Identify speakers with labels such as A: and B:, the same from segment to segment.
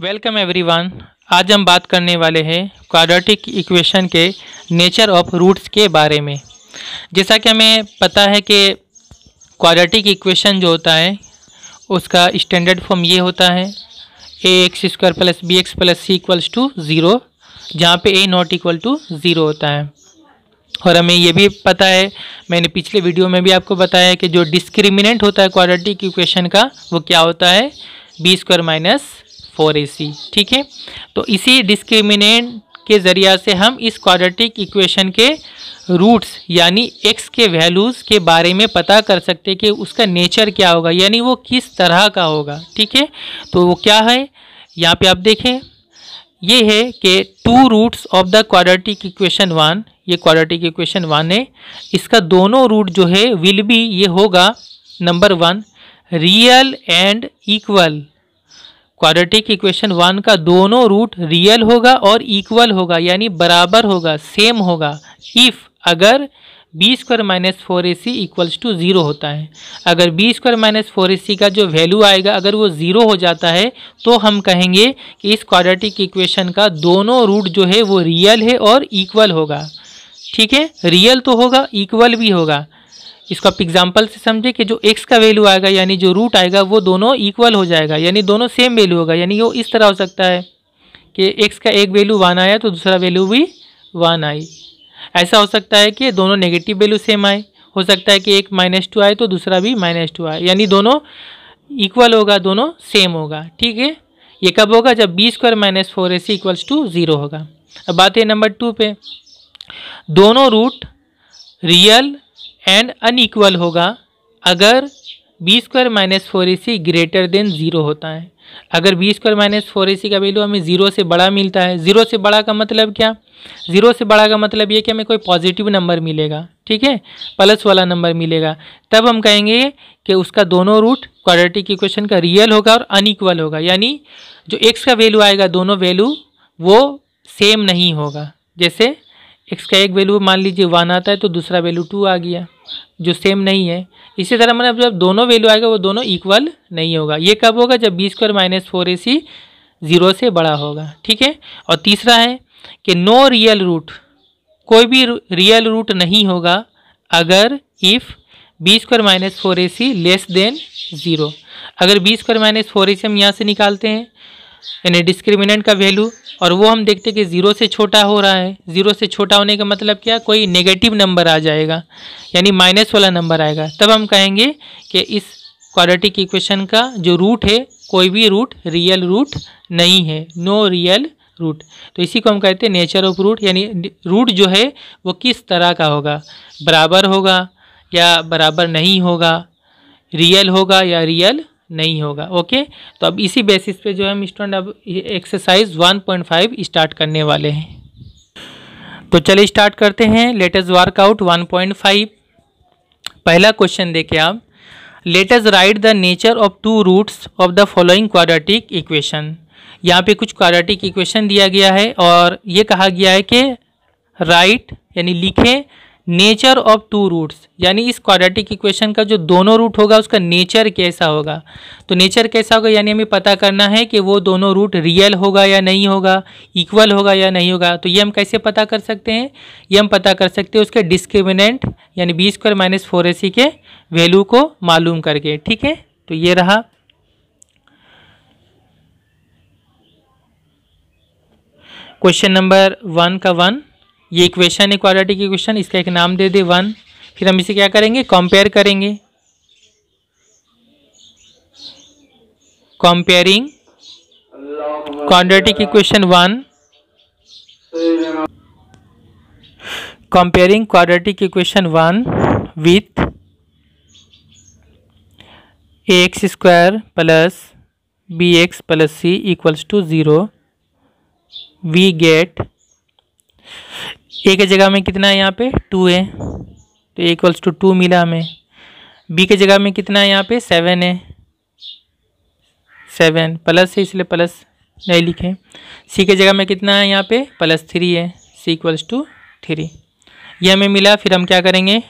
A: welcome everyone आज हम बात करने वाले हैं क्वाड्रेटिक इक्वेशन के नेचर ऑफ रूट्स के बारे में जैसा कि हमें पता है कि क्वाड्रेटिक इक्वेशन जो होता है उसका स्टैंडर्ड फॉर्म ये होता है a x square plus b x plus c equals to zero जहाँ पे a not equal to zero होता है और हमें ये भी पता है मैंने पिछले वीडियो में भी आपको बताया है कि जो डिस्क्रिमिनेंट होता है क्वाड्रेटिक इक्वेशन का वो क्या होता है बी स्क्वायर माइनस फोर ठीक है तो इसी डिस्क्रिमिनेंट के ज़रिया से हम इस क्वाड्रेटिक इक्वेशन के रूट्स यानी एक्स के वैल्यूज़ के बारे में पता कर सकते हैं कि उसका नेचर क्या होगा यानी वो किस तरह का होगा ठीक है तो वो क्या है यहाँ पे आप देखें ये है कि two roots of the quadratic equation one ये क्वाड्रेटिक इक्वेशन वन है इसका दोनों रूट जो है विल बी ये होगा number one real and equal quadratic equation one का दोनों रूट रियल होगा और इक्वल होगा यानी बराबर होगा सेम होगा इफ़ अगर b square minus four a c equals to zero होता है अगर b square minus four a c का जो वैल्यू आएगा अगर वो ज़ीरो हो जाता है तो हम कहेंगे कि इस क्वाड्रेटिक इक्वेशन का दोनों रूट जो है वो रियल है और इक्वल होगा ठीक है रियल तो होगा इक्वल भी होगा इसको आप एग्जाम्पल से समझे कि जो एक्स का वैल्यू आएगा यानी जो रूट आएगा वो दोनों इक्वल हो जाएगा यानी दोनों सेम वैल्यू होगा यानी वो इस तरह हो सकता है कि एक्स का एक वैल्यू वन आया तो दूसरा वैल्यू भी वन आई ऐसा हो सकता है कि दोनों नेगेटिव वैल्यू सेम आए हो सकता है कि एक माइनस टू आए तो दूसरा भी माइनस टू आए यानी दोनों इक्वल होगा दोनों सेम होगा ठीक है ये कब होगा जब b square minus four a c equals to zero होगा अब बात है नंबर टू पे दोनों रूट रियल एंड अनइक्वल होगा अगर b square minus four a c greater than zero होता है अगर b square minus four a c का वैल्यू हमें ज़ीरो से बड़ा मिलता है ज़ीरो से बड़ा का मतलब क्या ज़ीरो से बड़ा का मतलब ये कि हमें कोई पॉजिटिव नंबर मिलेगा ठीक है प्लस वाला नंबर मिलेगा तब हम कहेंगे कि उसका दोनों रूट क्वाड्रेटिक इक्वेशन का रियल होगा और अनइक्वल होगा यानी जो एक्स का वैल्यू आएगा दोनों वैल्यू वो सेम नहीं होगा जैसे एक्स का एक वैल्यू मान लीजिए वन आता है तो दूसरा वैल्यू टू आ गया जो सेम नहीं है इसी तरह मतलब जब दोनों वैल्यू आएगा वो दोनों इक्वल नहीं होगा ये कब होगा जब b square minus four a c ज़ीरो से बड़ा होगा ठीक है और तीसरा है कि नो रियल रूट कोई भी रियल रूट नहीं होगा अगर if b square minus four a c less than zero अगर b square minus four a c हम यहाँ से निकालते हैं यानी डिस्क्रिमिनेंट का वैल्यू और वो हम देखते हैं कि ज़ीरो से छोटा हो रहा है ज़ीरो से छोटा होने का मतलब क्या कोई नेगेटिव नंबर आ जाएगा यानी माइनस वाला नंबर आएगा तब हम कहेंगे कि इस क्वाड्रेटिक इक्वेशन का जो रूट है कोई भी रूट रियल रूट नहीं है नो रियल रूट तो इसी को हम कहते हैं नेचर ऑफ रूट यानी रूट जो है वो किस तरह का होगा बराबर होगा या बराबर नहीं होगा रियल होगा या रियल नहीं होगा ओके तो अब इसी बेसिस पे जो है हम स्टूडेंट अब एक्सरसाइज 1.5 स्टार्ट करने वाले हैं तो चलिए स्टार्ट करते हैं लेटेस्ट वर्कआउट 1.5 पहला क्वेश्चन देखिए आप let's write the nature of two roots of the following quadratic equation यहाँ पे कुछ क्वाड्रेटिक इक्वेशन दिया गया है और ये कहा गया है कि राइट यानी लिखें नेचर ऑफ टू रूट्स यानी इस क्वाड्रेटिक इक्वेशन का जो दोनों रूट होगा उसका नेचर कैसा होगा तो नेचर कैसा होगा यानी हमें पता करना है कि वो दोनों रूट रियल होगा या नहीं होगा इक्वल होगा या नहीं होगा तो ये हम कैसे पता कर सकते हैं ये हम पता कर सकते हैं उसके डिस्क्रिमिनेंट यानी b square minus four a c के वैल्यू को मालूम करके ठीक है तो ये रहा क्वेश्चन नंबर वन का वन ये इक्वेशन है की इक्वेशन इसका एक नाम दे दे वन फिर हम इसे क्या करेंगे कंपेयर करेंगे कंपेयरिंग की equation one comparing quadratic equation one with a x square plus b x plus c equals to zero we get a के जगह में कितना है यहाँ पे टू है तो ए इक्वल्स टू टू मिला हमें बी के जगह में कितना है यहाँ पे सेवन है सेवन प्लस है इसलिए प्लस नहीं लिखे सी के जगह में कितना है यहाँ पे प्लस थ्री है सी इक्वल्स टू थ्री ये हमें मिला फिर हम क्या करेंगे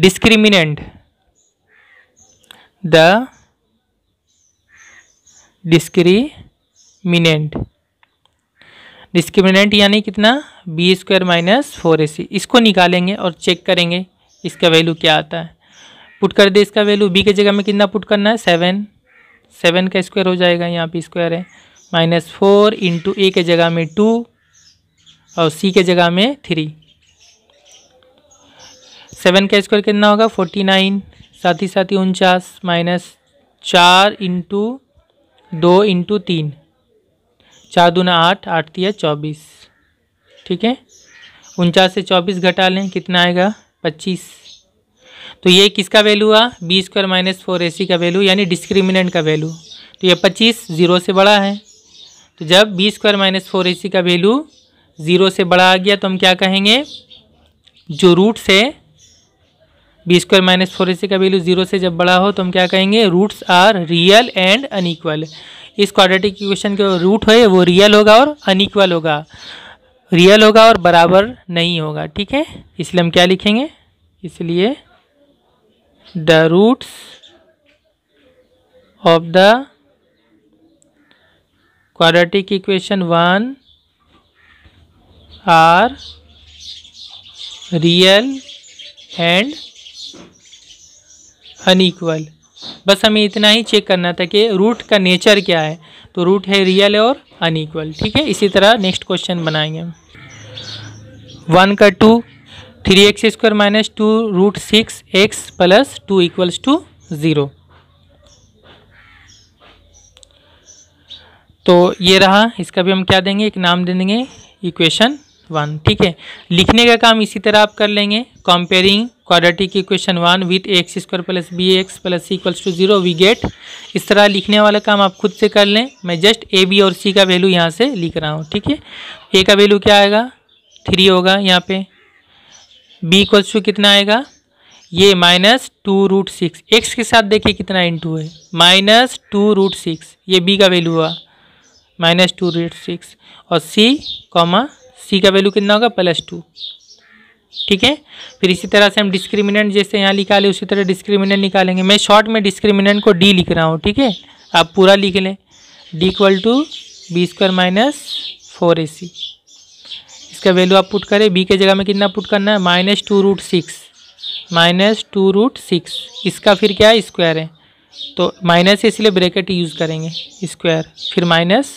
A: डिस्क्रिमिनेंट द डिस्क्रिमिनेंट डिस्क्रिमिनेंट यानी कितना b square minus four a c इसको निकालेंगे और चेक करेंगे इसका वैल्यू क्या आता है पुट कर दे इसका वैल्यू बी के जगह में कितना पुट करना है सेवन सेवन का स्क्वायर हो जाएगा यहाँ पे स्क्वायर है माइनस फोर इंटू ए के जगह में टू और सी के जगह में थ्री सेवन का स्क्वायर कितना होगा फोर्टी नाइन साथ ही साथ ही उनचास माइनस चार इंटू दो इंटू तीन चार दूना आठ आठ तिया चौबीस ठीक है उनचास से चौबीस घटा लें कितना आएगा पच्चीस तो ये किसका वैल्यू हुआ b square minus four a c का वैल्यू यानी डिस्क्रिमिनेंट का वैल्यू तो ये पच्चीस ज़ीरो से बड़ा है तो जब b square minus four a c का वैल्यू ज़ीरो से बड़ा आ गया तो हम क्या कहेंगे जो रूट्स है b square minus four a c का वैल्यू ज़ीरो से जब बड़ा हो तो हम क्या कहेंगे roots are real and unequal इस क्वाड्रेटिक इक्वेशन का रूट है वो रियल होगा और अनिक्वल होगा रियल होगा और बराबर नहीं होगा ठीक है इसलिए हम क्या लिखेंगे इसलिए the roots of the quadratic equation one are real and unequal बस हमें इतना ही चेक करना था कि रूट का नेचर क्या है तो रूट है रियल और अनईक्वल ठीक है इसी तरह नेक्स्ट क्वेश्चन बनाएंगे हम वन का two three x square minus two root six x plus two equals to zero तो ये रहा इसका भी हम क्या देंगे एक नाम दे देंगे इक्वेशन वन ठीक है लिखने का काम इसी तरह आप कर लेंगे comparing quadratic equation one with x square plus b x plus c equals to zero we get इस तरह लिखने वाला काम आप खुद से कर लें मैं जस्ट ए बी और सी का वैल्यू यहाँ से लिख रहा हूँ ठीक है ए का वैल्यू क्या आएगा थ्री होगा यहाँ पे बी इक्वल्स टू कितना आएगा ये minus two root six x के साथ देखिए कितना इंटू है माइनस टू रूट सिक्स ये बी का वैल्यू हुआ माइनस टू रूट सिक्स और सी कॉमा सी का वैल्यू कितना होगा प्लस टू ठीक है फिर इसी तरह से हम डिस्क्रिमिनेंट जैसे यहाँ निकाले उसी तरह डिस्क्रिमिनेंट निकालेंगे मैं शॉर्ट में डिस्क्रिमिनेंट को डी लिख रहा हूँ ठीक है आप पूरा लिख लें d equal to b square minus four a c इसका वैल्यू आप पुट करें बी के जगह में कितना पुट करना है minus two root six minus two root six इसका फिर क्या है स्क्वायर है तो माइनस इसलिए ब्रैकेट यूज़ करेंगे स्क्वायर फिर माइनस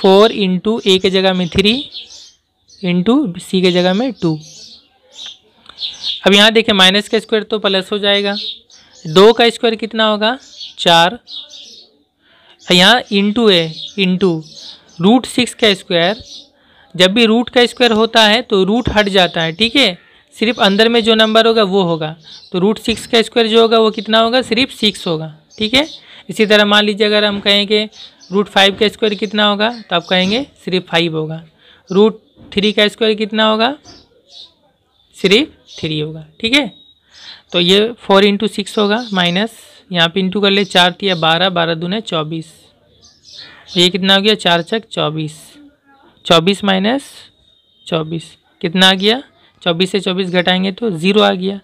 A: फोर इंटू ए के जगह में थ्री इंटू सी के जगह में टू अब यहाँ देखिए माइनस का स्क्वायर तो प्लस हो जाएगा दो का स्क्वायर कितना होगा चार यहाँ इंटू है इंटू रूट सिक्स का स्क्वायर जब भी रूट का स्क्वायर होता है तो रूट हट जाता है ठीक है सिर्फ अंदर में जो नंबर होगा वो होगा तो रूट सिक्स का स्क्वायर जो होगा वो कितना होगा सिर्फ सिक्स होगा ठीक है इसी तरह मान लीजिए अगर हम कहें कि रूट फाइव का स्क्वायर कितना होगा तो आप कहेंगे सिर्फ फाइव होगा रूट थ्री का स्क्वायर कितना होगा सिर्फ थ्री होगा ठीक है तो ये फोर इंटू सिक्स होगा माइनस यहाँ पे इंटू कर ले चार तिया बारह बारह है चौबीस ये कितना हो गया चार चक चौबीस चौबीस माइनस चौबीस कितना आ गया चौबीस से चौबीस घटाएंगे तो ज़ीरो आ गया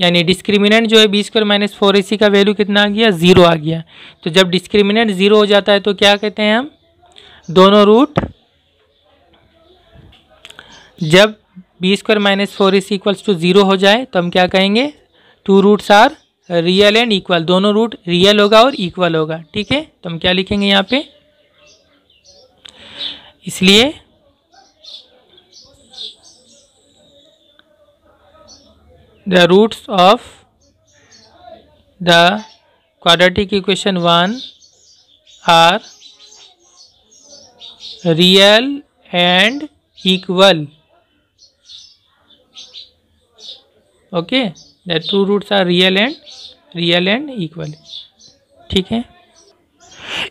A: यानी डिस्क्रिमिनेंट जो है b's square minus four a c का वैल्यू कितना आ गया ज़ीरो आ गया तो जब डिस्क्रिमिनेंट ज़ीरो हो जाता है तो क्या कहते हैं हम दोनों रूट जब b square minus four is equals to zero हो जाए तो हम क्या कहेंगे two roots are real and equal दोनों रूट रियल होगा और इक्वल होगा ठीक है तो हम क्या लिखेंगे यहाँ पे इसलिए the roots of the quadratic equation one are real and equal okay the two roots are real and real and equal ठीक है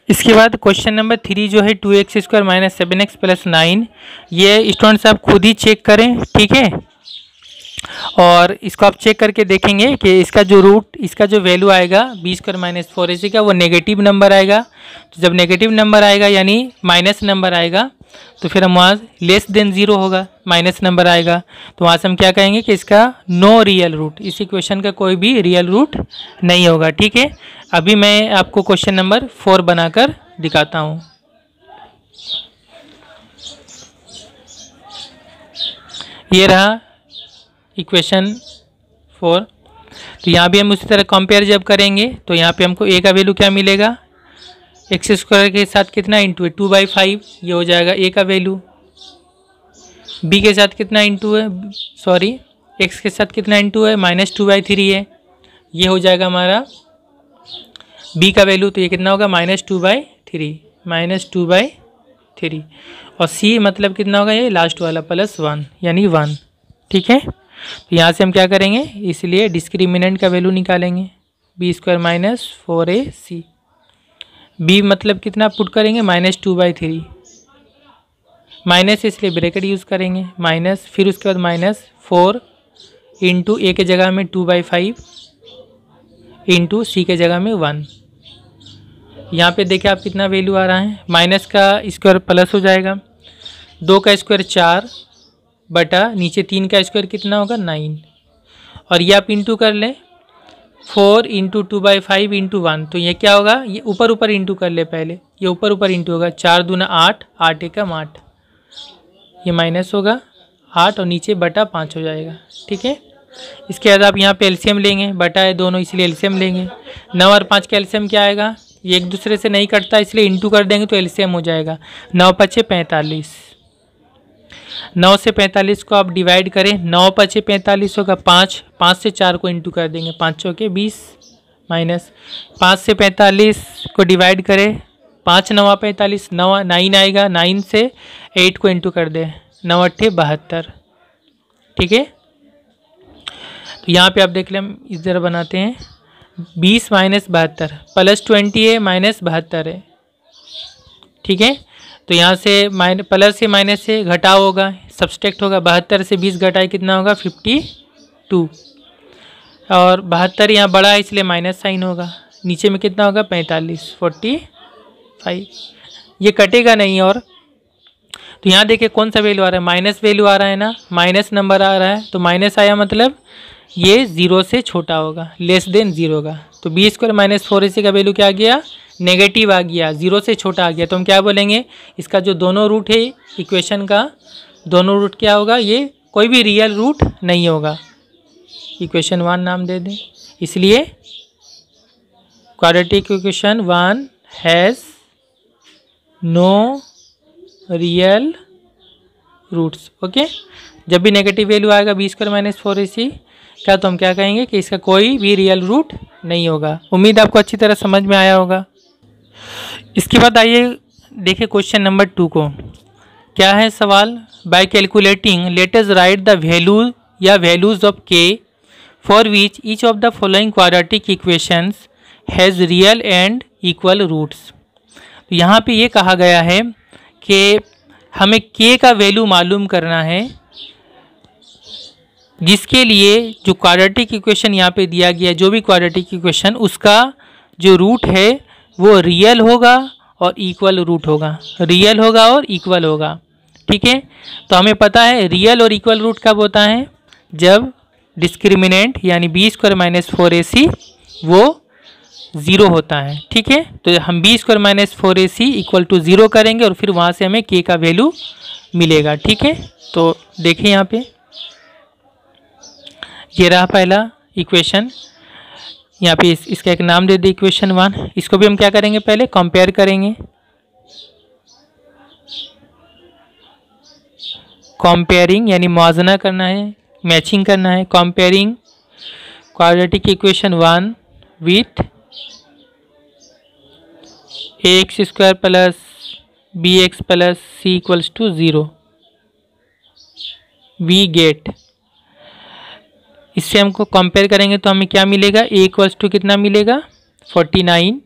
A: इसके बाद क्वेश्चन नंबर थ्री जो है two x square minus seven x plus nine ये students आप खुद ही check करें ठीक है और इसको आप चेक करके देखेंगे कि इसका जो रूट इसका जो वैल्यू आएगा b square minus four a c का वो नेगेटिव नंबर आएगा तो जब नेगेटिव नंबर आएगा यानी माइनस नंबर आएगा तो फिर हम वहाँ लेस देन ज़ीरो होगा माइनस नंबर आएगा तो वहाँ से हम क्या कहेंगे कि इसका नो रियल रूट इस इक्वेशन का कोई भी रियल रूट नहीं होगा ठीक है अभी मैं आपको क्वेश्चन नंबर फोर बनाकर दिखाता हूँ ये रहा इक्वेशन फोर तो यहाँ भी हम उसी तरह कंपेयर जब करेंगे तो यहाँ पे हमको ए का वैल्यू क्या मिलेगा एक्स स्क्वायर के साथ कितना इंटू है टू बाई फाइव ये हो जाएगा ए का वैल्यू बी के साथ कितना इंटू है सॉरी एक्स के साथ कितना इंटू है माइनस टू बाई थ्री है ये हो जाएगा हमारा बी का वैल्यू तो ये कितना होगा minus two by three minus two by three और सी मतलब कितना होगा ये लास्ट वाला प्लस वन यानी वन ठीक है तो यहाँ से हम क्या करेंगे इसलिए डिस्क्रिमिनेंट का वैल्यू निकालेंगे b square minus four a c b मतलब कितना पुट करेंगे minus two by three minus इसलिए ब्रेकेट यूज़ करेंगे माइनस फिर उसके बाद माइनस फोर इंटू ए के जगह में two by five into c के जगह में वन यहाँ पे देखिए आप कितना वैल्यू आ रहा है माइनस का स्क्वायर प्लस हो जाएगा दो का स्क्वायर चार बटा नीचे तीन का स्क्वायर कितना होगा नाइन और ये आप इंटू कर लें four into two by five into one तो ये क्या होगा ये ऊपर ऊपर इंटू कर ले पहले ये ऊपर ऊपर इंटू होगा चार दूना आठ आठ एकम आठ ये माइनस होगा आठ और नीचे बटा पाँच हो जाएगा ठीक है इसके बाद आप यहाँ पे एल्शियम लेंगे बटा है दोनों इसलिए एल्शियम लेंगे नौ और पाँच का एल्शियम क्या आएगा ये एक दूसरे से नहीं कटता इसलिए इंटू कर देंगे तो एल्शियम हो जाएगा नौ पचे पैंतालीस नौ से पैंतालीस को आप डिवाइड करें नौ पचे पैंतालीस होगा पाँच पाँच से चार को इंटू कर देंगे पाँच चौके बीस माइनस पाँच से पैंतालीस को डिवाइड करें पाँच नवा पैंतालीस नवा नाइन आएगा नाइन से एट को इंटू कर दें नौ अट्ठे बहत्तर ठीक है तो यहाँ पे आप देख लें हम इस तरह बनाते हैं बीस माइनस बहत्तर प्लस ट्वेंटी है माइनस बहत्तर है ठीक है तो यहाँ से माइन प्लस से माइनस से घटा होगा सब्सट्रैक्ट होगा बहत्तर से बीस घटाए कितना होगा फिफ्टी टू और बहत्तर यहाँ बड़ा है इसलिए माइनस साइन होगा नीचे में कितना होगा पैंतालीस फोर्टी फाइव ये कटेगा नहीं और तो यहाँ देखिए कौन सा वैल्यू आ रहा है माइनस वैल्यू आ रहा है ना माइनस नंबर आ रहा है तो माइनस आया मतलब ये ज़ीरो से छोटा होगा लेस देन ज़ीरो का तो b square minus four c का वैल्यू क्या आ गया नेगेटिव आ गया ज़ीरो से छोटा आ गया तो हम क्या बोलेंगे इसका जो दोनों रूट है इक्वेशन का दोनों रूट क्या होगा ये कोई भी रियल रूट नहीं होगा इक्वेशन वन नाम दे दें इसलिए quadratic equation one has no real roots okay जब भी नेगेटिव वैल्यू आएगा बी स्क्वायर माइनस फोर इसी का तो हम क्या कहेंगे कि इसका कोई भी रियल रूट नहीं होगा उम्मीद आपको अच्छी तरह समझ में आया होगा इसके बाद आइए देखिए क्वेश्चन नंबर टू को क्या है सवाल by calculating let's write the value या values of k for which each of the following quadratic equations has real and equal roots तो यहाँ पे ये कहा गया है कि हमें के का वैल्यू मालूम करना है जिसके लिए जो क्वाड्रेटिक इक्वेशन यहाँ पे दिया गया जो भी क्वाड्रेटिक इक्वेशन उसका जो रूट है वो रियल होगा और इक्वल रूट होगा रियल होगा और इक्वल होगा ठीक है तो हमें पता है रियल और इक्वल रूट कब होता है जब डिस्क्रिमिनेंट यानी b square minus four a c वो ज़ीरो होता है ठीक है तो हम b square minus four a c equal to zero करेंगे और फिर वहाँ से हमें के का वैल्यू मिलेगा ठीक है तो देखिए यहाँ पे ये रहा पहला इक्वेशन यहाँ पे इस, इसका एक नाम दे दी इक्वेशन वन इसको भी हम क्या करेंगे पहले कंपेयर करेंगे कंपेयरिंग यानी मुआजना करना है मैचिंग करना है comparing quadratic equation one with a x square plus b x plus c equals to zero we get इससे हमको कंपेयर करेंगे तो हमें क्या मिलेगा ए इक्वल्स टू कितना मिलेगा forty nine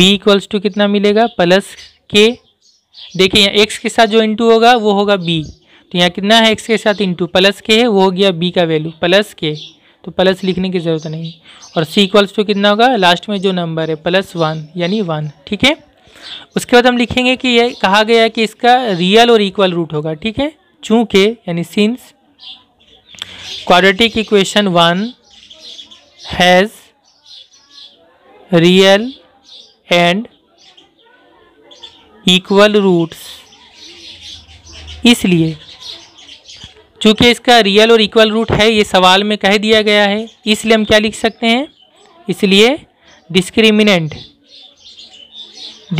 A: b equals to कितना मिलेगा प्लस के देखिए यहाँ एक्स के साथ जो इंटू होगा वो होगा बी तो यहाँ कितना है एक्स के साथ इंटू प्लस के है वो हो गया बी का वैल्यू प्लस के तो प्लस लिखने की ज़रूरत नहीं और सी इक्वल्स टू कितना होगा लास्ट में जो नंबर है प्लस वन यानी वन ठीक है उसके बाद हम लिखेंगे कि यह कहा गया है कि इसका रियल और इक्वल रूट होगा ठीक है चूँकि यानी since quadratic equation one has real and equal roots इसलिए चूंकि इसका रियल और इक्वल रूट है ये सवाल में कह दिया गया है इसलिए हम क्या लिख सकते हैं इसलिए discriminant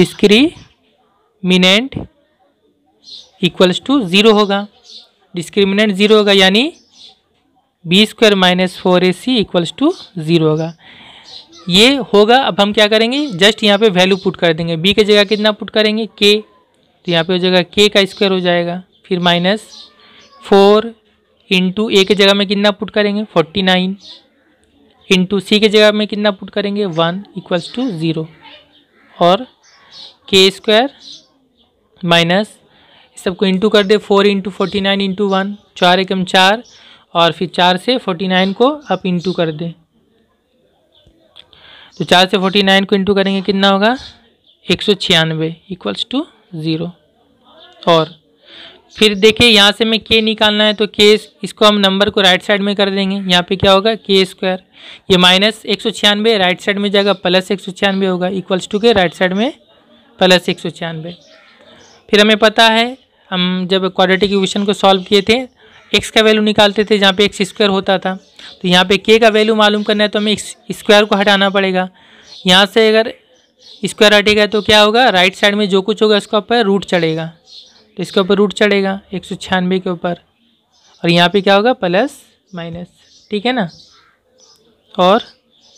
A: discriminant equals to zero होगा डिस्क्रिमिनेंट ज़ीरो होगा यानी b square minus four a c equals to zero होगा ये होगा अब हम क्या करेंगे जस्ट यहाँ पे वैल्यू पुट कर देंगे बी की जगह कितना पुट करेंगे के तो यहाँ पे हो जाएगा के का स्क्वायर हो जाएगा फिर माइनस फोर इंटू ए की जगह में कितना पुट करेंगे फोर्टी नाइन इंटू सी की जगह में कितना पुट करेंगे वन इक्वल्स टू ज़ीरो और के स्क्वायर माइनस सबको इंटू कर दे four into forty nine into one चार एकम चार और फिर चार से फोर्टी नाइन को आप इंटू कर दें तो चार से फोर्टी नाइन को इंटू करेंगे कितना होगा एक सौ छियानवे इक्वल्स टू ज़ीरो और फिर देखिए यहाँ से मैं के निकालना है तो के इसको हम नंबर को राइट साइड में कर देंगे यहाँ पे क्या होगा के स्क्वायर ये माइनस एक सौ छियानवे राइट साइड में जाएगा प्लस एक सौ छियानवे होगा इक्वल्स टू के राइट साइड में प्लस एक सौ छियानवे फिर हमें पता है हम जब क्वाड्रेटिक इक्वेशन को सॉल्व किए थे एक्स का वैल्यू निकालते थे जहाँ पे एक्स स्क्वायर होता था तो यहाँ पे के का वैल्यू मालूम करना है तो हमें स्क्वायर को हटाना पड़ेगा यहाँ से अगर स्क्वायर हटेगा तो क्या होगा राइट साइड में जो कुछ होगा उसके ऊपर रूट चढ़ेगा तो इसके ऊपर रूट चढ़ेगा एक सौ छियानवे के ऊपर और यहाँ पर क्या होगा प्लस माइनस ठीक है ना और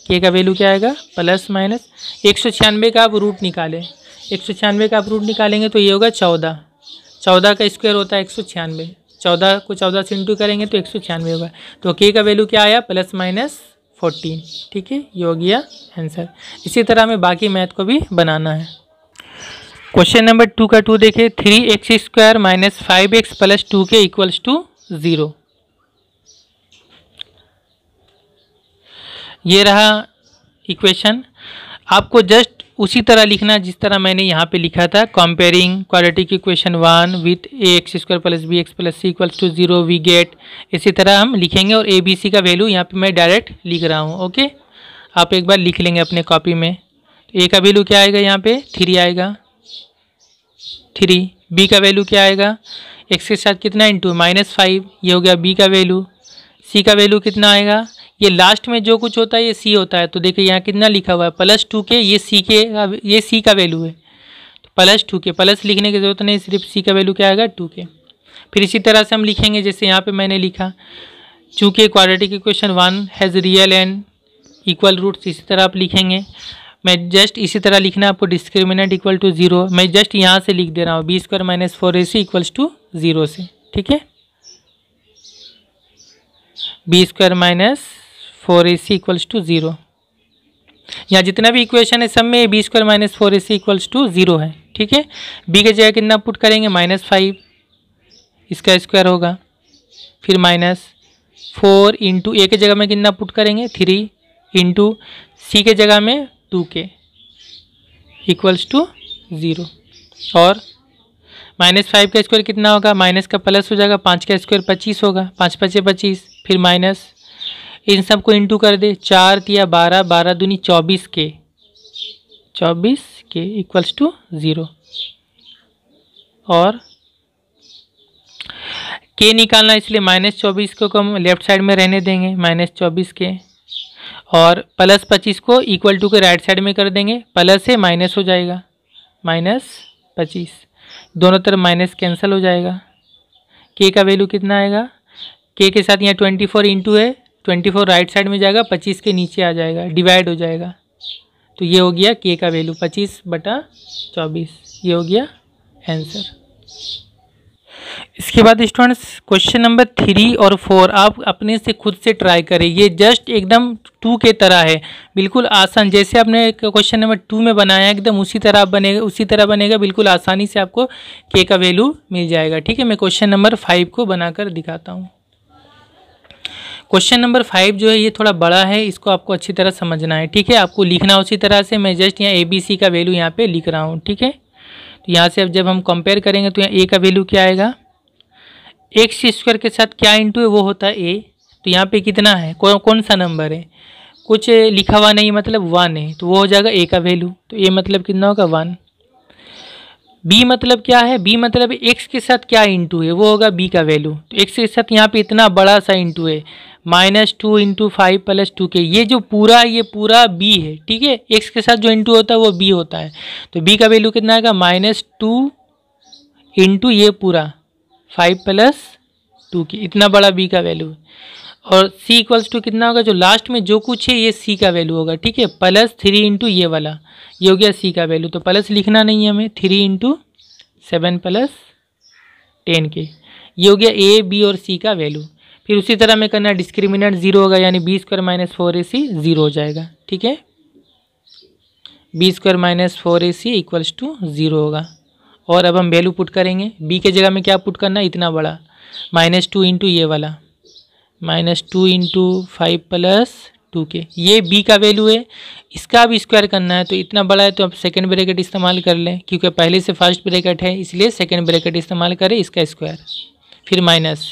A: के का वैल्यू क्या आएगा प्लस माइनस एक सौ छियानवे का आप रूट निकालें एक सौ छियानवे का आप रूट निकालेंगे तो ये होगा चौदह चौदह का स्क्वायर होता है एक सौ छियानवे चौदह को चौदह से इंटू करेंगे तो एक सौ छियानवे होगा तो के का वैल्यू क्या आया प्लस माइनस फोर्टीन ठीक है ये हो गया आंसर इसी तरह हमें बाकी मैथ को भी बनाना है क्वेश्चन नंबर टू का टू देखिए three x square minus five x plus two k equals to zero ये रहा इक्वेशन आपको जस्ट उसी तरह लिखना जिस तरह मैंने यहाँ पे लिखा था कंपेयरिंग क्वालिटी की question one with a x square plus b x plus c equals to zero we get इसी तरह हम लिखेंगे और ए बी सी का वैल्यू यहाँ पे मैं डायरेक्ट लिख रहा हूँ ओके आप एक बार लिख लेंगे अपने कॉपी में तो ए का वैल्यू क्या आएगा यहाँ पर थ्री आएगा थ्री बी का वैल्यू क्या आएगा एक्स के साथ कितना इंटू माइनस फाइव ये हो गया बी का वैल्यू सी का वैल्यू कितना आएगा ये लास्ट में जो कुछ होता है ये सी होता है तो देखिए यहाँ कितना लिखा हुआ है प्लस टू के ये सी के ये सी का वैल्यू है तो प्लस टू के प्लस लिखने की जरूरत नहीं सिर्फ सी का वैल्यू क्या आएगा टू के फिर इसी तरह से हम लिखेंगे जैसे यहाँ पे मैंने लिखा चूँकि quadratic equation one has real and equal roots इसी तरह आप लिखेंगे मैं जस्ट इसी तरह लिखना आपको डिस्क्रिमिनेंट इक्वल टू ज़ीरो मैं जस्ट यहाँ से लिख दे रहा हूँ b square minus four a c equals to zero से ठीक है b square minus four a c equals to zero यहाँ जितना भी इक्वेशन है सब में a b square minus four a c equals to zero है ठीक है बी की जगह कितना पुट करेंगे माइनस फाइव इसका स्क्वायर होगा फिर माइनस फोर इंटू ए के जगह में कितना पुट करेंगे थ्री इंटू सी के जगह में two k equals to zero और माइनस फाइव का स्क्वायर कितना होगा माइनस का प्लस हो जाएगा पाँच का स्क्वायर पच्चीस होगा पाँच पचे पच्चीस फिर माइनस इन सब को इंटू कर दे चार तिया बारह बारह दूनी चौबीस के चौबीस के इक्वल्स टू ज़ीरो और के निकालना इसलिए माइनस चौबीस को हम लेफ्ट साइड में रहने देंगे माइनस चौबीस के और प्लस पच्चीस को इक्वल टू के राइट साइड में कर देंगे प्लस से माइनस हो जाएगा माइनस पच्चीस दोनों तरफ माइनस कैंसिल हो जाएगा के का वैल्यू कितना आएगा के के साथ यहाँ ट्वेंटी फोर इंटू है ट्वेंटी फोर राइट साइड में जाएगा पच्चीस के नीचे आ जाएगा डिवाइड हो जाएगा तो ये हो गया के का वैल्यू पच्चीस बटा चौबीस ये हो गया आंसर इसके बाद स्टूडेंट्स क्वेश्चन नंबर थ्री और फोर आप अपने से खुद से ट्राई करें ये जस्ट एकदम टू के तरह है बिल्कुल आसान जैसे आपने क्वेश्चन नंबर टू में बनाया एकदम उसी तरह आप बनेगा उसी तरह बनेगा बिल्कुल आसानी से आपको के का वैल्यू मिल जाएगा ठीक है मैं क्वेश्चन नंबर फाइव को बनाकर दिखाता हूँ क्वेश्चन नंबर फाइव जो है ये थोड़ा बड़ा है इसको आपको अच्छी तरह समझना है ठीक है आपको लिखना उसी तरह से मैं जस्ट यहाँ ए बी सी का वैल्यू यहाँ पे लिख रहा हूँ ठीक है तो यहाँ से अब जब हम कंपेयर करेंगे तो यहाँ ए का वैल्यू क्या आएगा एक्स स्क्वायर के साथ क्या इंटू है वो होता है ए तो यहाँ पे कितना है कौन कौन सा नंबर है कुछ लिखा हुआ नहीं मतलब वन है तो वो हो जाएगा ए का वैल्यू तो ए मतलब कितना होगा वन बी मतलब क्या है बी मतलब एक्स के साथ क्या इंटू है वो होगा बी का वैल्यू तो एक्स के साथ यहाँ पे इतना बड़ा सा इंटू है minus two into five plus two k ये जो पूरा ये पूरा बी है ठीक है एक्स के साथ जो इंटू होता है वो बी होता है तो बी का वैल्यू कितना आएगा माइनस टू इंटू ये पूरा फाइव प्लस टू के इतना बड़ा बी का वैल्यू और सी इक्वल्स टू कितना होगा जो लास्ट में जो कुछ है ये सी का वैल्यू होगा ठीक है प्लस थ्री इंटू ये वाला ये हो गया सी का वैल्यू तो प्लस लिखना नहीं है हमें three into seven plus ten k ये हो गया ए बी और सी का वैल्यू फिर उसी तरह में करना डिस्क्रिमिनेंट जीरो होगा यानी b square minus four a c zero हो जाएगा ठीक है b square minus four a c equals to zero होगा और अब हम वैल्यू पुट करेंगे बी के जगह में क्या पुट करना है इतना बड़ा माइनस टू इंटू ये वाला minus two into five plus two k ये बी का वैल्यू है इसका भी स्क्वायर करना है तो इतना बड़ा है तो आप सेकेंड ब्रैकेट इस्तेमाल कर लें क्योंकि पहले से फर्स्ट ब्रैकेट है इसलिए सेकेंड ब्रैकेट इस्तेमाल करें इसका स्क्वायर फिर माइनस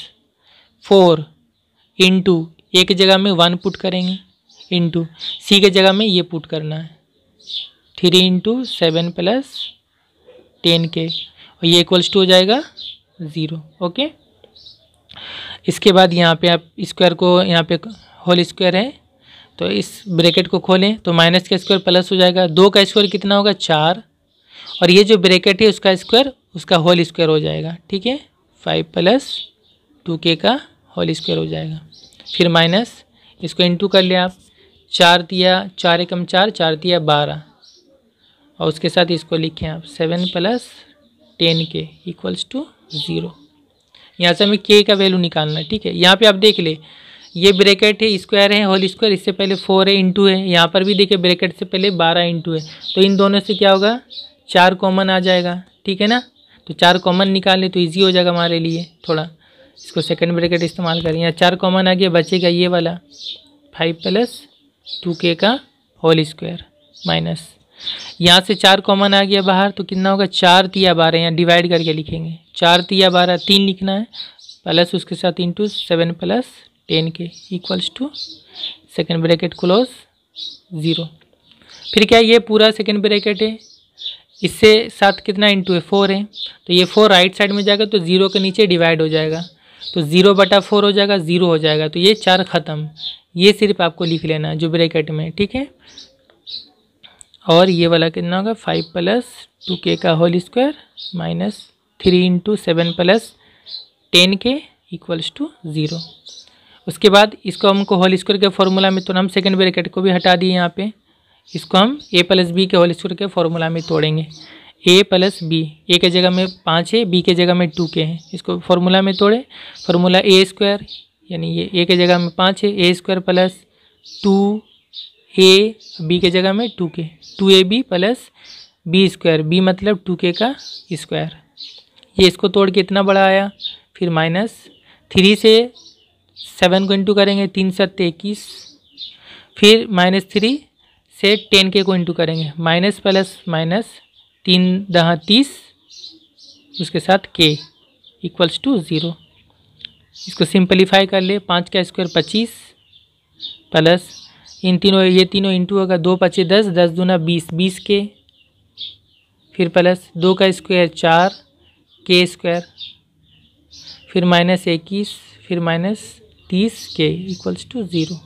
A: फोर इंटू ए की जगह में वन पुट करेंगे इंटू सी के जगह में ये पुट करना है three into seven plus ten k और ये इक्वल्स टू हो जाएगा ज़ीरो ओके इसके बाद यहाँ पे आप स्क्वायर को यहाँ पे होल स्क्वायर है तो इस ब्रैकेट को खोलें तो माइनस का स्क्वायर प्लस हो जाएगा दो का स्क्वायर कितना होगा चार और ये जो ब्रैकेट है उसका स्क्वायर उसका होल स्क्वायर हो जाएगा ठीक है फाइव प्लस टू के का होल स्क्वायर हो जाएगा फिर माइनस इसको इंटू कर लिया आप चार दिया चार एकम चार चार दिया बारह और उसके साथ इसको लिखें आप seven plus ten k equals to zero यहाँ से हमें के का वैल्यू निकालना है ठीक है यहाँ पे आप देख ले ये ब्रैकेट है स्क्वायर है होल स्क्वायर इससे पहले फोर है इंटू है यहाँ पर भी देखिए ब्रैकेट से पहले बारह इंटू है तो इन दोनों से क्या होगा चार कॉमन आ जाएगा ठीक है ना तो चार कॉमन ले तो ईजी हो जाएगा हमारे लिए थोड़ा इसको सेकेंड ब्रेकेट इस्तेमाल करें यहाँ चार कॉमन आ गया बचेगा ये वाला फाइव प्लस टू के का होल स्क्वायर माइनस यहाँ से चार कॉमन आ गया बाहर तो कितना होगा चार तिया बारह यहाँ डिवाइड करके लिखेंगे चार तिया बारह तीन लिखना है प्लस उसके साथ into seven plus ten k equals to second bracket close zero फिर क्या ये पूरा सेकेंड ब्रैकेट है इससे साथ कितना इंटू है फोर है तो ये फोर राइट साइड में जाएगा तो ज़ीरो के नीचे डिवाइड हो जाएगा तो ज़ीरो बटा फोर हो जाएगा ज़ीरो हो जाएगा तो ये चार ख़त्म ये सिर्फ आपको लिख लेना है जो ब्रेकेट में ठीक है और ये वाला कितना होगा फाइव प्लस टू के का whole square minus three into seven plus ten k equals to zero उसके बाद इसको हमको होल स्क्वायर के फॉर्मूला में तो हम सेकेंड ब्रेकेट को भी हटा दिए यहाँ पे इसको हम ए प्लस बी के होल स्क्वायर के फॉर्मूला में तोड़ेंगे ए प्लस बी ए के जगह में पाँच है बी के जगह में टू के हैं इसको फार्मूला में तोड़े फार्मूला ए स्क्वायर यानी ये ए के जगह में पाँच है a square plus two a b के जगह में two k two a b plus b square b मतलब टू के का स्क्वायर ये इसको तोड़ के इतना बड़ा आया फिर माइनस थ्री से सेवन को इंटू करेंगे तीन सत्य इक्कीस फिर माइनस थ्री से टेन के को इंटू करेंगे माइनस प्लस माइनस तीन दहा तीस उसके साथ के इक्वल्स टू ज़ीरो इसको सिंपलीफाई कर ले पाँच का स्क्वायर पच्चीस प्लस इन तीनों ये तीनों इंटू होगा दो पच्चीस दस दस दूना बीस बीस के फिर प्लस दो का स्क्वायर चार के स्क्वायर फिर माइनस इक्कीस फिर माइनस तीस के इक्वल्स टू ज़ीरो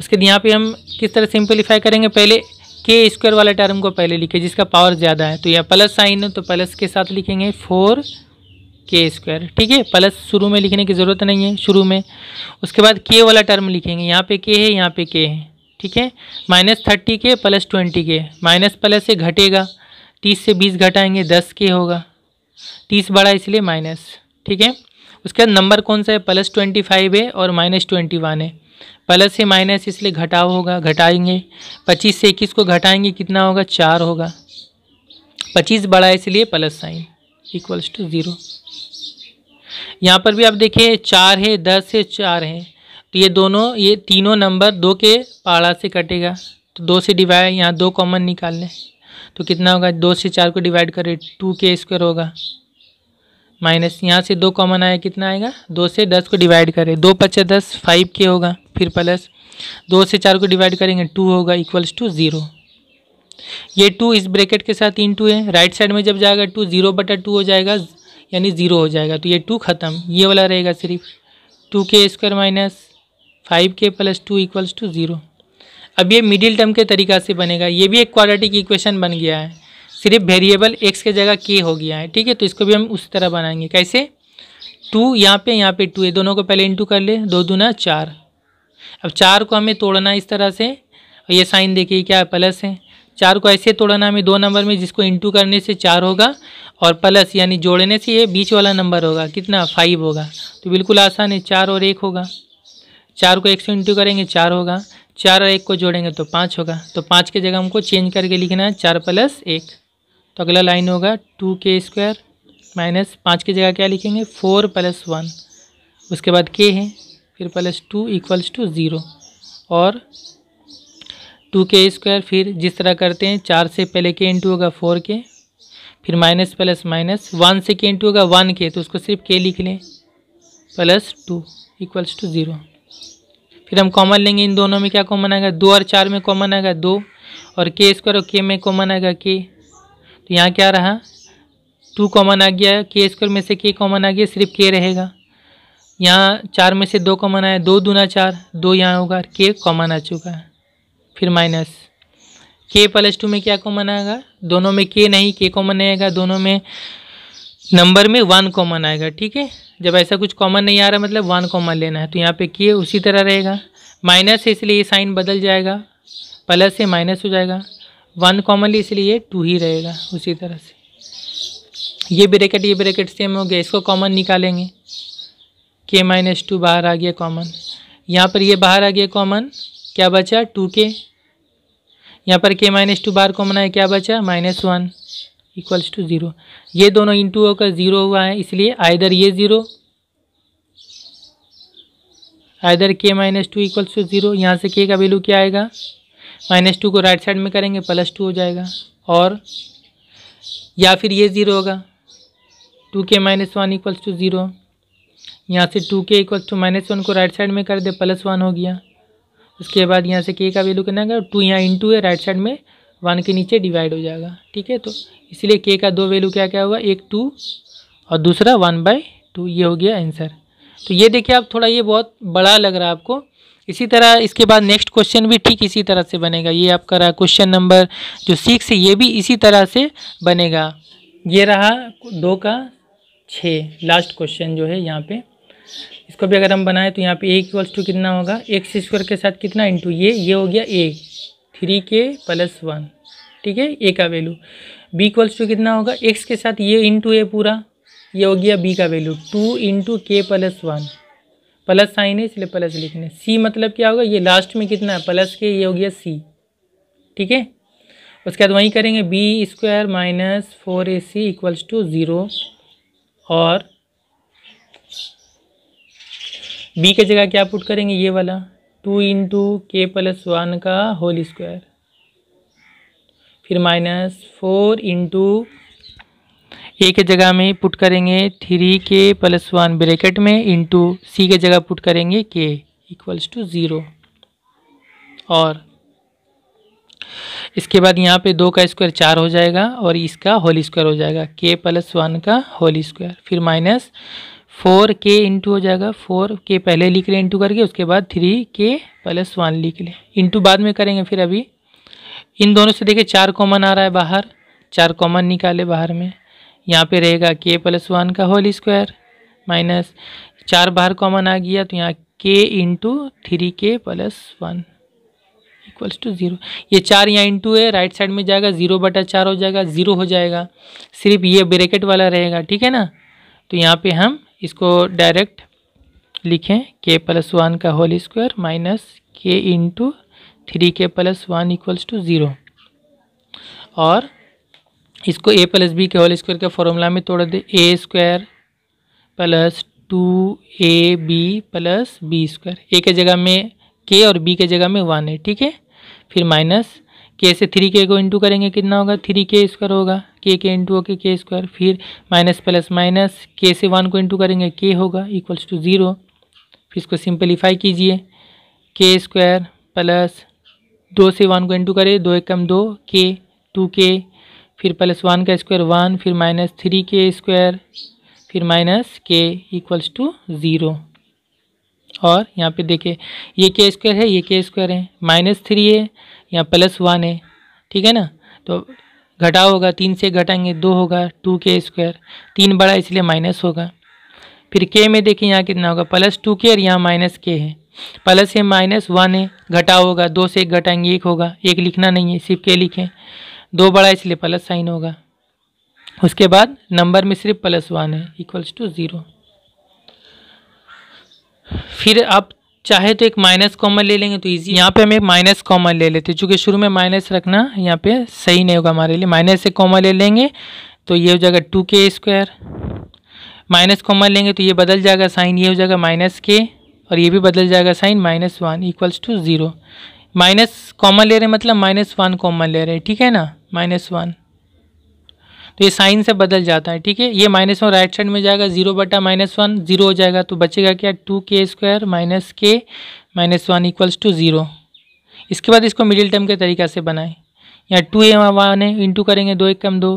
A: उसके बाद यहाँ पे हम किस तरह सिंपलीफाई करेंगे पहले के स्क्वायर वाला टर्म को पहले लिखे जिसका पावर ज़्यादा है तो यह प्लस साइन है तो प्लस के साथ लिखेंगे फोर के स्क्वायर ठीक है प्लस शुरू में लिखने की ज़रूरत नहीं है शुरू में उसके बाद के वाला टर्म लिखेंगे यहाँ पे के है यहाँ पे के है ठीक है minus thirty k plus twenty k minus plus से घटेगा तीस से बीस घटाएंगे दस के होगा तीस बड़ा इसलिए माइनस ठीक है उसके बाद नंबर कौन सा है प्लस ट्वेंटी फाइव है और माइनस ट्वेंटी वन है प्लस से माइनस इसलिए घटाव होगा घटाएंगे पच्चीस से इक्कीस को घटाएंगे कितना होगा चार होगा पच्चीस बड़ा इसलिए plus sign equals to zero यहाँ पर भी आप देखिए चार है दस है चार है तो ये दोनों ये तीनों नंबर दो के पाड़ा से कटेगा तो दो से डिवाइड यहाँ दो कॉमन निकाल लें तो कितना होगा दो से चार को डिवाइड करें टू के स्क्वायर होगा माइनस यहाँ से दो कॉमन आया कितना आएगा दो से दस को डिवाइड करें दो पचास दस फाइव के होगा फिर प्लस दो से चार को डिवाइड करेंगे टू होगा इक्वल्स टू ज़ीरो ये टू इस ब्रैकेट के साथ इन टू है राइट साइड में जब जाएगा टू ज़ीरो बटा टू हो जाएगा यानी ज़ीरो हो जाएगा तो ये टू ख़त्म ये वाला रहेगा सिर्फ two k square minus five k plus two equals to zero अब ये मिडिल टर्म के तरीका से बनेगा ये भी एक क्वाड्रेटिक इक्वेशन बन गया है सिर्फ वेरिएबल एक्स के जगह के हो गया है ठीक है तो इसको भी हम उस तरह बनाएंगे कैसे टू यहाँ पे यहाँ पे टू ये दोनों को पहले इंटू कर ले दो दूना चार अब चार को हमें तोड़ना इस तरह से और ये साइन देखिए क्या प्लस है चार को ऐसे तोड़ना हमें दो नंबर में जिसको इंटू करने से चार होगा और प्लस यानी जोड़ने से ये बीच वाला नंबर होगा कितना फाइव होगा तो बिल्कुल आसान है चार और एक होगा चार को एक से इंटू करेंगे चार होगा चार और एक को जोड़ेंगे तो पाँच होगा तो पाँच की जगह हमको चेंज करके लिखना है चार प्लस एक तो अगला लाइन होगा टू के स्क्वायर माइनस पाँच की जगह क्या लिखेंगे फोर प्लस वन उसके बाद के है फिर plus two equals to zero और टू के स्क्वायर फिर जिस तरह करते हैं चार से पहले के इंटू होगा फोर के फिर माइनस प्लस माइनस वन से के इंटू होगा वन के तो उसको सिर्फ के लिख लें plus two equals to zero फिर हम कॉमन लेंगे इन दोनों में क्या कॉमन आएगा दो और चार में कॉमन आएगा दो और के स्क्वायर और के में कॉमन आएगा के तो यहाँ क्या रहा टू कॉमन आ गया के स्क्वायर में से के कॉमन आ गया सिर्फ के रहेगा यहाँ चार में से दो कॉमन आया दो दूना चार दो यहाँ होगा के कॉमन आ चुका है फिर माइनस के प्लस टू में क्या कॉमन आएगा दोनों में के नहीं के कॉमन आएगा दोनों में नंबर में वन कॉमन आएगा ठीक है जब ऐसा कुछ कॉमन नहीं आ रहा मतलब वन कॉमन लेना है तो यहाँ पे के उसी तरह रहेगा माइनस है इसलिए साइन बदल जाएगा प्लस से माइनस हो जाएगा वन कॉमन इसलिए टू ही रहेगा उसी तरह से ये ब्रेकेट ये ब्रेकेट सेम हो गया इसको कॉमन निकालेंगे के माइनस टू बाहर आ गया कॉमन यहाँ पर ये बाहर आ गया कॉमन क्या बचा टू के यहाँ पर के माइनस टू बाहर कॉमन आया क्या बचा minus one equals to zero ये दोनों इंटू होकर ज़ीरो हुआ है इसलिए आइधर ये zero either k minus two equals to zero यहाँ से के का वैल्यू क्या आएगा माइनस टू को राइट साइड में करेंगे प्लस टू हो जाएगा और या फिर ये ज़ीरो होगा two k minus one equals to zero यहाँ से two k equal to minus one को राइट साइड में कर दे प्लस वन हो गया उसके बाद यहाँ से के का वैल्यू करना है टू यहाँ टू है राइट साइड में वन के नीचे डिवाइड हो जाएगा ठीक है तो इसलिए के का दो वैल्यू क्या क्या होगा एक टू और दूसरा वन बाई टू ये हो गया आंसर तो ये देखिए आप थोड़ा ये बहुत बड़ा लग रहा है आपको इसी तरह इसके बाद नेक्स्ट क्वेश्चन भी ठीक इसी तरह से बनेगा ये आपका रहा क्वेश्चन नंबर जो सिक्स है ये भी इसी तरह से बनेगा ये रहा दो का छः लास्ट क्वेश्चन जो है यहाँ पे इसको भी अगर हम बनाएं तो यहाँ पे एक्वल्स टू कितना होगा एक्स स्क्वायर के साथ कितना इंटू ये ये हो गया a three k plus one ठीक है ए का वैल्यू बी इक्वल्स टू कितना होगा एक्स के साथ ये इंटू ए पूरा ये हो गया बी का value two into k plus one plus sign है इसलिए प्लस लिखने सी मतलब क्या होगा ये लास्ट में कितना है प्लस के ये हो गया सी ठीक है उसके बाद वहीं करेंगे b square minus four a c equals to zero और बी के जगह क्या पुट करेंगे ये वाला two into k plus one का होल स्क्वायर फिर माइनस फोर इंटू ए के जगह में पुट करेंगे three k plus one bracket में इंटू सी के जगह पुट करेंगे के इक्वल्स टू ज़ीरो और इसके बाद यहाँ पे दो का स्क्वायर चार हो जाएगा और इसका होल स्क्वायर हो जाएगा के प्लस वन का होल स्क्वायर फिर माइनस फोर के इंटू हो जाएगा फोर के पहले लिख लें इंटू करके उसके बाद थ्री के प्लस वन लिख लें इंटू बाद में करेंगे फिर अभी इन दोनों से देखिए चार कॉमन आ रहा है बाहर चार कॉमन निकाले बाहर में यहाँ पे रहेगा के प्लस वन का होल स्क्वायर माइनस चार बाहर कॉमन आ गया तो यहाँ k into three k plus one equals to zero ये चार यहाँ इंटू है राइट साइड में जाएगा ज़ीरो बटा चार हो जाएगा ज़ीरो हो जाएगा सिर्फ ये ब्रेकेट वाला रहेगा ठीक है ना तो यहाँ पे हम इसको डायरेक्ट लिखें के प्लस वन का whole square minus k into three k plus one equals to zero और इसको ए प्लस बी के होल स्क्वायर के फॉर्मूला में तोड़ दे a square plus two a b plus b square a के जगह में के और बी के जगह में वन है ठीक है फिर माइनस के से थ्री के को इंटू करेंगे कितना होगा थ्री के स्क्वायर होगा के के इंटू ओके के स्क्वायर फिर माइनस प्लस माइनस के से वन को इंटू करेंगे के होगा इक्वल्स टू ज़ीरो फिर इसको सिंपलीफाई कीजिए के स्क्वायर प्लस दो से वन को इंटू करें दो एक कम दो के टू के फिर प्लस वन का स्क्वायर वन फिर माइनस थ्री के स्क्वायर फिर minus k equals to zero और यहाँ पे देखिए ये के स्क्वायर है ये के स्क्वायर है माइनस थ्री है या प्लस वन है ठीक है ना तो घटा होगा तीन से घटाएंगे दो होगा टू के स्क्वायर तीन बड़ा इसलिए माइनस होगा फिर के में देखिए यहाँ कितना होगा प्लस टू के और यहाँ माइनस के है प्लस है माइनस वन है घटा होगा दो से एक घटाएंगे एक होगा एक लिखना नहीं है सिर्फ के लिखें दो बड़ा इसलिए प्लस साइन होगा उसके बाद नंबर में सिर्फ प्लस वन है इक्वल्स टू ज़ीरो फिर आप चाहे तो एक माइनस कॉमन ले लेंगे तो इजी यहाँ पे हम एक माइनस कॉमन ले लेते हैं चूँकि शुरू में माइनस रखना यहाँ पे सही नहीं होगा हमारे लिए माइनस से कॉमन ले लेंगे तो ये हो जाएगा to k square minus common लेंगे तो ये बदल जाएगा साइन ये हो जाएगा माइनस के और ये भी बदल जाएगा sign minus one equals to zero minus common ले रहे मतलब माइनस वन कॉमन ले रहे ठीक है ना माइनस वन तो ये साइन से बदल जाता है ठीक है ये माइनस वन राइट साइड में जाएगा जीरो बटा माइनस वन जीरो हो जाएगा तो बचेगा क्या two k square minus k minus one equals to zero इसके बाद इसको मिडिल टर्म के तरीका से बनाएं यहाँ टू ए वन है इंटू करेंगे दो एक कम दो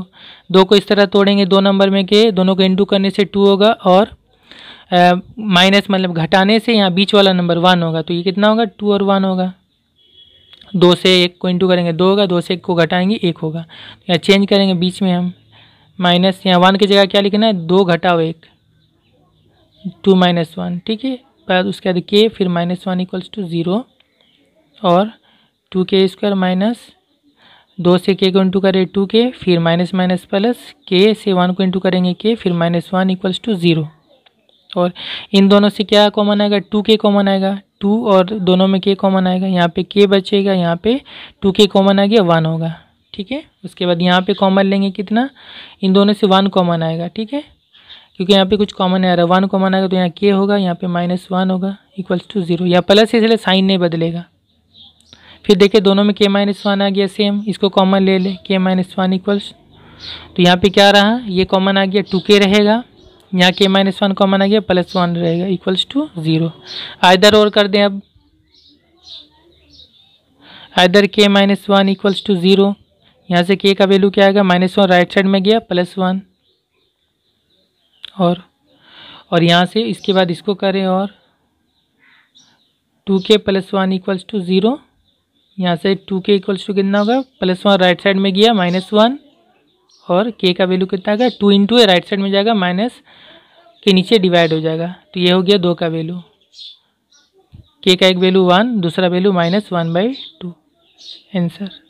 A: दो को इस तरह तोड़ेंगे दो नंबर में के दोनों को इंटू करने से टू होगा और माइनस मतलब घटाने से यहाँ बीच वाला नंबर वन होगा तो ये कितना होगा टू और वन होगा दो से एक को इंटू करेंगे दो होगा दो से एक को घटाएंगे एक होगा तो यहाँ चेंज करेंगे बीच में हम माइनस यहाँ वन की जगह क्या लिखना है दो घटाओ एक टू माइनस वन ठीक है बाद उसके बाद के फिर minus one equals to zero और टू के स्क्वायर माइनस दो से के को इंटू करें टू के फिर माइनस माइनस प्लस के से वन को इंटू करेंगे के फिर minus one equals to zero और इन दोनों से क्या कॉमन आएगा टू के कॉमन आएगा टू और दोनों में के कॉमन आएगा यहाँ पे के बचेगा यहाँ पे टू के कॉमन आ गया वन होगा ठीक है उसके बाद यहाँ पे कॉमन लेंगे कितना इन दोनों से वन कॉमन आएगा ठीक है क्योंकि यहाँ पे कुछ कॉमन आ रहा है वन कॉमन आएगा तो यहाँ के होगा यहाँ पे माइनस वन होगा इक्वल्स टू जीरो या प्लस इसलिए साइन नहीं बदलेगा फिर देखिए दोनों में के माइनस वन आ गया सेम इसको कॉमन ले ले के माइनस वन इक्वल्स तो यहाँ पे क्या रहा ये कॉमन आ गया टू के रहेगा यहाँ के माइनस वन कॉमन आ गया प्लस वन रहेगा इक्वल्स टू ज़ीरो आइदर और कर दें अब either k minus one equals to zero यहाँ से के का वैल्यू क्या आएगा माइनस वन राइट साइड में गया प्लस वन और और यहाँ से इसके बाद इसको करें और two k plus one equals to zero यहाँ से टू के इक्वल्स टू कितना होगा प्लस वन राइट साइड में गया माइनस वन और के का वैल्यू कितना आएगा two into a right side में जाएगा माइनस के नीचे डिवाइड हो जाएगा तो ये हो गया दो का वैल्यू के का एक वैल्यू वन दूसरा value minus one by two answer